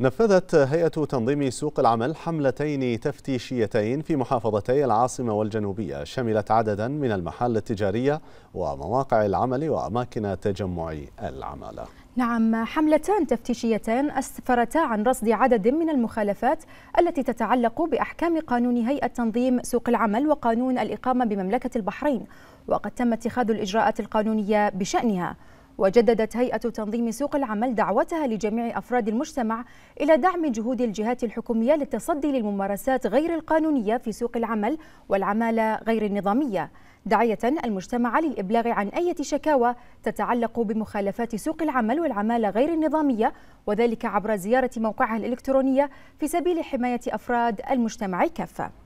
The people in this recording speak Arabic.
نفذت هيئة تنظيم سوق العمل حملتين تفتيشيتين في محافظتي العاصمة والجنوبية شملت عددا من المحال التجارية ومواقع العمل وأماكن تجمع العمالة نعم حملتان تفتيشيتان أسفرتا عن رصد عدد من المخالفات التي تتعلق بأحكام قانون هيئة تنظيم سوق العمل وقانون الإقامة بمملكة البحرين وقد تم اتخاذ الإجراءات القانونية بشأنها وجددت هيئة تنظيم سوق العمل دعوتها لجميع أفراد المجتمع إلى دعم جهود الجهات الحكومية للتصدي للممارسات غير القانونية في سوق العمل والعمالة غير النظامية داعية المجتمع للإبلاغ عن أي شكاوى تتعلق بمخالفات سوق العمل والعمالة غير النظامية وذلك عبر زيارة موقعها الإلكترونية في سبيل حماية أفراد المجتمع كافة